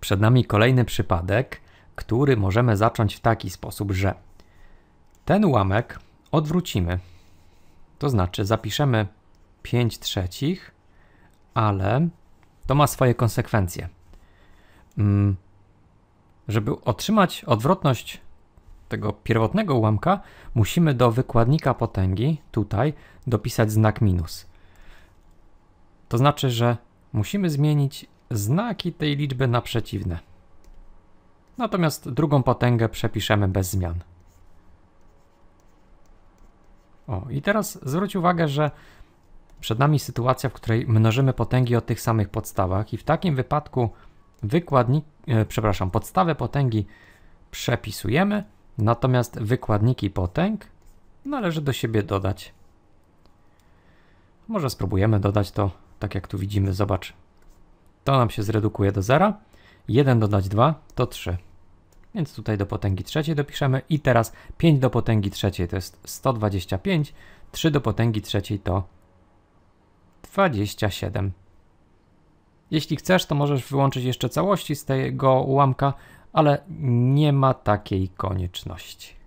Przed nami kolejny przypadek, który możemy zacząć w taki sposób, że ten ułamek odwrócimy. To znaczy zapiszemy 5 trzecich, ale to ma swoje konsekwencje. Mm, żeby otrzymać odwrotność tego pierwotnego ułamka, musimy do wykładnika potęgi, tutaj, dopisać znak minus. To znaczy, że musimy zmienić znaki tej liczby na przeciwne. Natomiast drugą potęgę przepiszemy bez zmian. O, i teraz zwróć uwagę, że przed nami sytuacja, w której mnożymy potęgi o tych samych podstawach i w takim wypadku wykładnik, e, przepraszam, podstawę potęgi przepisujemy, natomiast wykładniki potęg należy do siebie dodać. Może spróbujemy dodać to, tak jak tu widzimy, zobacz, to nam się zredukuje do 0. 1 dodać 2 to 3. Więc tutaj do potęgi trzeciej dopiszemy i teraz 5 do potęgi trzeciej to jest 125, 3 do potęgi trzeciej to 27. Jeśli chcesz, to możesz wyłączyć jeszcze całości z tego ułamka, ale nie ma takiej konieczności.